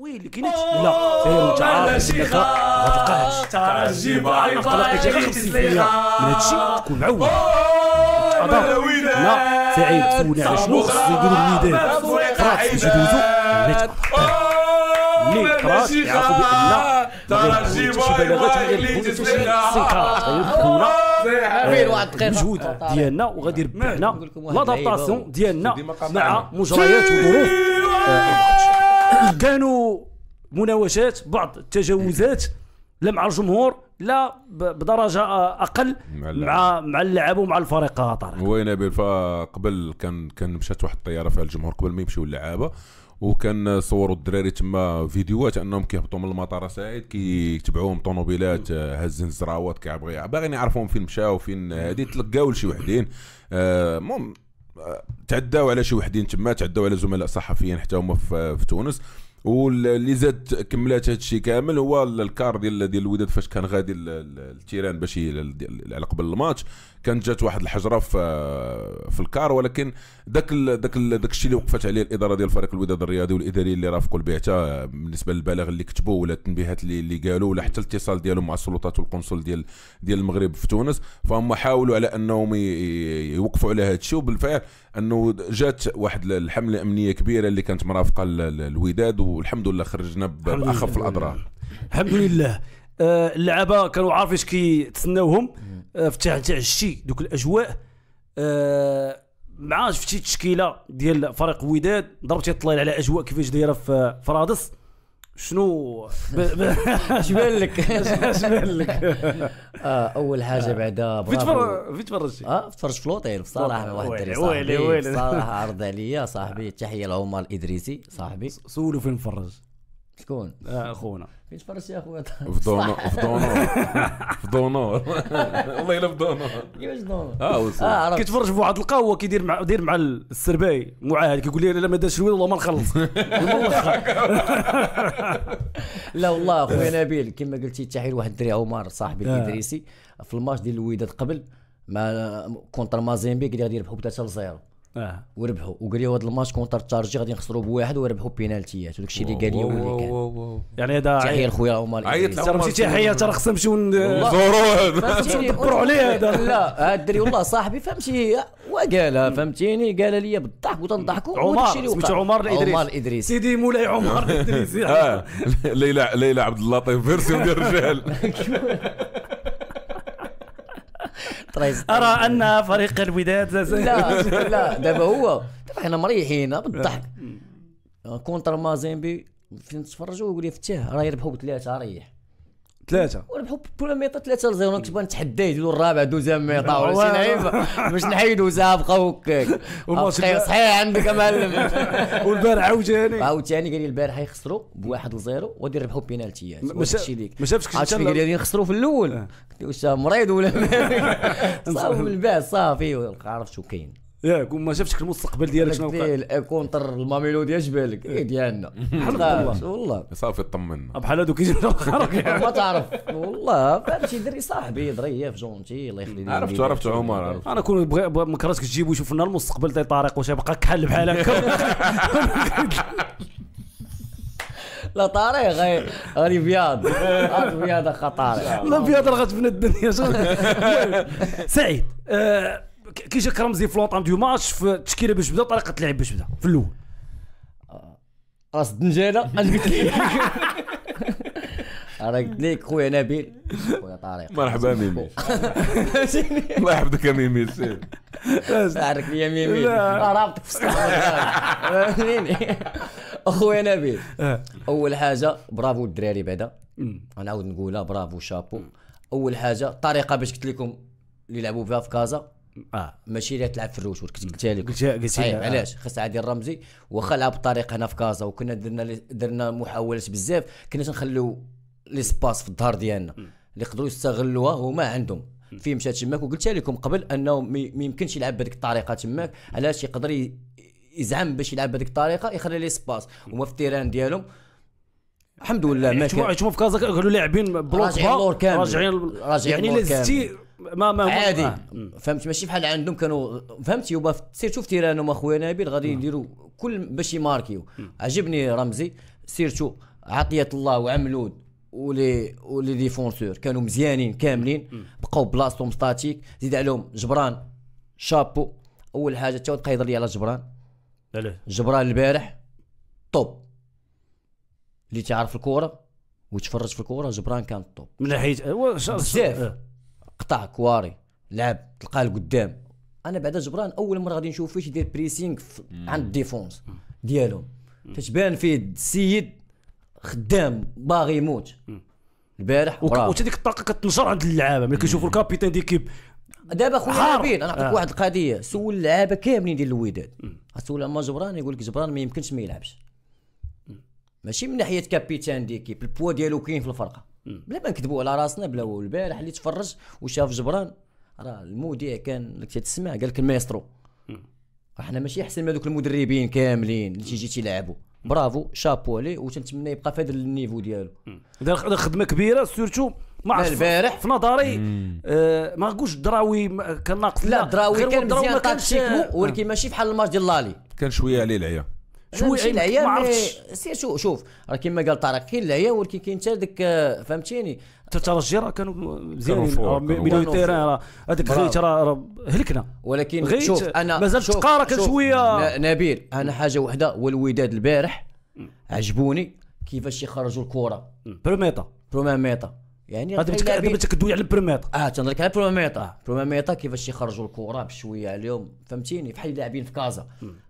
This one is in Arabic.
وين لقيت لا فيها رجعه ما تلقاهاش تاع الجيبه يقلق جاي خمسين من هادشي تكون معول لا في عيب تفوني على شنو خصو يديرو الميدان فراس باش يدوزو ملي فرات يعرفو بان ترى الجيبه شي بلاغات اللي المجهود ديالنا وغادي يربحنا لادابتاسيون ديالنا مع مجريات وظروف آه، الماتش كانوا مناوشات بعض التجاوزات لا مع الجمهور لا بدرجه اقل مع مع اللعب ومع الفريق طارق وين فقبل كان كان مشات واحد الطياره فيها الجمهور قبل ما يمشيو اللعابه وكان صوروا الدراري تما فيديوهات انهم كيهبطوا من المطار سعيد كيتبعوهم طوموبيلات هازين آه، الزراوات كيعبغي باغيين يعرفوهم فين مشاو فين هادي تلقاو لشي وحدين آه، المهم تعداو على شي وحدين تما تعداو على زملاء صحفيين حتى هما في تونس واللي زاد كملات هذا الشيء كامل هو الكار ديال ديال الوداد فاش كان غادي التيران باش على قبل الماتش كانت جات واحد الحجره في في الكار ولكن داك ال داك ال داك الشيء اللي وقفت عليه الاداره ديال فريق الوداد الرياضي والاداريين اللي رافقوا البعثه بالنسبه للبلاغ اللي كتبوا ولا التنبيهات اللي, اللي قالوا ولا حتى الاتصال ديالهم مع السلطات والقنصل ديال ديال المغرب في تونس فهم حاولوا على انهم يوقفوا على هذا الشيء وبالفعل انه جات واحد الحمله امنيه كبيره اللي كانت مرافقه الوداد والحمد لله خرجنا باخف الاضرار الحمد لله آه، اللعابه كانوا عارفين اش كيتسناوهم آه، فتح تاع الشتي دوك الاجواء آه، مع شفتي التشكيله ديال فريق الوداد ضربتي الطلال على اجواء كيفاش دايره في فرادس شنو جبال لك جبال لك آه، اول حاجه بعدا آه. آه، في تفرج يعني، في تفرج اه تفرج في لوطيل بصراحه واحد الدري صاحبي بصراحه عرض عليا صاحبي تحيه لعمر الادريسي صاحبي سولو فين نفرج شكون؟ اخونا فين تفرجت يا اخويا في دونو في دونو دونور والله الا بدونور كيفاش دونور اه, آه، كيتفرج بواحد القهوه كيدير مع دير مع السرباي معاهد كيقول لي لا ما داش الويل والله ما نخلص لا والله اخويا نبيل كما قلتي تحيه لواحد الدري عمر صاحبي آه. الادريسي في الماتش ديال الوداد قبل مع كونتر مازيمبيك اللي غادي يربحوا 3 0 اه وربحوا وقال لي هذا الماتش كونتر تشارجي غادي نخسروا بواحد وربحوا بينالتيات وداك الشيء اللي قال لي اللي كان يعني هذا تحيه لخويا عمر عيط له تحيه ترى خصنا نمشيو ندوروا عليه هذا لا هذا الدري والله صاحبي فهمتي وقالها فهمتيني قال لي بالضحك وتنضحكوا عمر سميتو عمر الادريسي عمر الادريسي سيدي مولاي عمر الادريسي آه. ليلى ليلى عبد اللطيف فيرسيون ديال الرجال طيب. ارى ان فريق الوداد لا لا دابا هو دابا حنا مريحين بالضحك كونتر مازيمبي فين تفرجوا يقول لي فتاه راه يربحوا بثلاثه ريح ثلاثه وربحوا ميطة 3 0 كنت نتحداه يديروا الرابع دوزا ميطا ولا شي لعيبه باش نحيدوا زها بقاو هكاك صحيح عندك معلم والبارح عاوتاني عاوتاني يعني قال لي البارح يخسروا بواحد لزيرو وغادي يربحوا بينالتيات هادشي يعني. ليك ما شافش كنت قال لي نخسروا في الاول آه. قلت له واش مريض ولا صافي بعد صافي عرفت شو كاين ياك وما شافتش المستقبل ديالك شنو وقع الكونتر الماميلو ديال جبالك ايه, إيه، ديالنا حلق والله صافي طمنا بحال هذوك يجيو ما تعرف والله شي دري صاحبي ظريف جونتي الله يخلي لي عرفت عرفت عمر انا كون ما كرهتك تجيب ويشوف لنا المستقبل ديال طارق واش يبقى كحل بحال هكا لا طارق غير غادي بياض بياض اخا طارق لا بياض راه غتبنى الدنيا سعيد آه، كي جاك رمزي في لونطام دو ماتش في التشكيله باش بدا طريقه اللعب باش بدا في الاول آه، راس الدنجاله انا قلت لك قلت لك خويا نبيل خويا طارق مرحبا ميمي الله يحفظك يا ميمي عارك يا ميمي رابطك في فهمتيني اخويا نبيل آه. اول حاجه برافو الدراري بعدا غنعاود نقولها برافو شابو اول حاجه الطريقه باش قلت لكم اللي لعبوا فيها في كازا اه ماشي اللي تلعب في الروش كنت قلتها لك قلتها قلتها آه. علاش خاص عادل الرمزي واخا لعب بطريقه هنا في كازا وكنا درنا درنا محاولات بزاف كنا تنخليو لي سباس في الظهر ديالنا اللي يقدروا يستغلوها هما عندهم في مشات تماك وقلتها لكم قبل انه ما يمكنش يلعب بهذيك الطريقه تماك علاش يقدر يزعم باش يلعب بهذيك الطريقه يخلي لي سباس هما في التيران ديالهم الحمد لله ما يعني كان في كازا كانوا لاعبين بلوك راجعين اللور كامل راجعين راجعين يعني لزتي ما ما عادي آه. فهمت ماشي بحال عندهم كانوا فهمتي سيرتو سير شوف تيرانهم اخويا نبيل غادي يديروا كل باش يماركيو عجبني رمزي سيرتو عطيه الله وعملود ولي ولي ديفونسور كانوا مزيانين كاملين بقاو بلاصتهم ستاتيك زيد عليهم جبران شابو اول حاجه تا تبقى يهضر لي على جبران علاه جبران البارح طوب اللي تعرف الكوره وتفرج في الكوره جبران كان طوب من ناحيه بزاف آه. قطع كواري لعب تلقاه لقدام انا بعدا جبران اول مره غادي نشوف فيه يدير بريسينغ عند الديفونس ديالهم تتبان فيه السيد خدام باغي يموت البارح وحتى هذيك الطاقه كتنشر عند اللعابه ملي كيشوفوا الكابيتان ديكيب دابا خويا عابين انا نعطيك آه. واحد القضيه سول اللعابه كاملين ديال الوداد غتسول عما جبران يقول لك جبران ما يمكنش ما يلعبش ماشي من ناحيه كابيتان ديكيب البوا ديالو كاين في الفرقه بلا ما نكذبوا على راسنا بلا والبارح اللي تفرج وشاف جبران راه المذيع كان تسمع قال لك المايسترو احنا ماشي احسن من هذوك المدربين كاملين اللي تيجي تيلعبوا برافو شابو عليه وتنتمنى يبقى في هذا النيفو ديالو دار خدمه كبيره سورتو ما البارح في نظري آه ما نقولش الدراوي كان ناقص لا الدراوي كان مزيان تاكتيكمو آه. ولكن ماشي بحال الماتش ديال لالي كان شويه عليه العيا شو العيا ما عرفتش سير شوف شوف راه كيما قال طارق كاين العيا ولكن كاين حتى ديك آه، فهمتيني الترجي راه كانوا مزيانين ميليو تيران راه هذاك غيت راه هلكنا ولكن غيت شوف انا مازال تقارا كان شويه نبيل انا حاجه وحده والوداد البارح عجبوني كيفاش يخرجوا الكره بروميطا بروميطا يعني غادي بتك... على البروميطا اه تنهضر على بروميطا بروميطا كيفاش يخرجوا الكره بشويه عليهم فهمتيني بحال اللاعبين في كازا